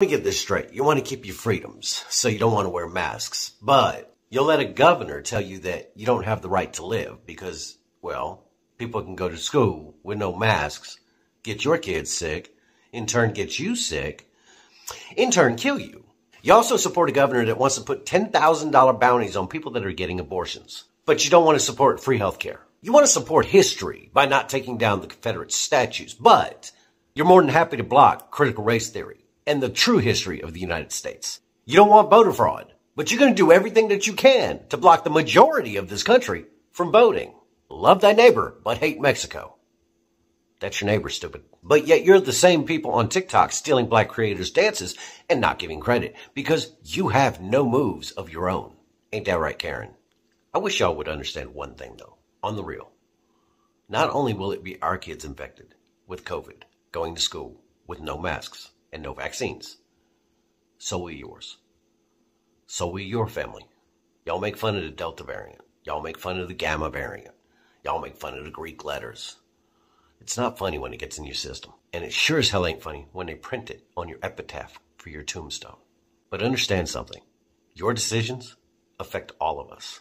Let me get this straight. You want to keep your freedoms, so you don't want to wear masks. But you'll let a governor tell you that you don't have the right to live because, well, people can go to school with no masks, get your kids sick, in turn get you sick, in turn kill you. You also support a governor that wants to put $10,000 bounties on people that are getting abortions. But you don't want to support free health care. You want to support history by not taking down the Confederate statues, but you're more than happy to block critical race theory and the true history of the United States. You don't want voter fraud, but you're going to do everything that you can to block the majority of this country from voting. Love thy neighbor, but hate Mexico. That's your neighbor, stupid. But yet you're the same people on TikTok stealing black creators' dances and not giving credit because you have no moves of your own. Ain't that right, Karen? I wish y'all would understand one thing though, on the real. Not only will it be our kids infected with COVID, going to school with no masks, and no vaccines. So will yours. So will your family. Y'all make fun of the Delta variant. Y'all make fun of the Gamma variant. Y'all make fun of the Greek letters. It's not funny when it gets in your system. And it sure as hell ain't funny when they print it on your epitaph for your tombstone. But understand something. Your decisions affect all of us.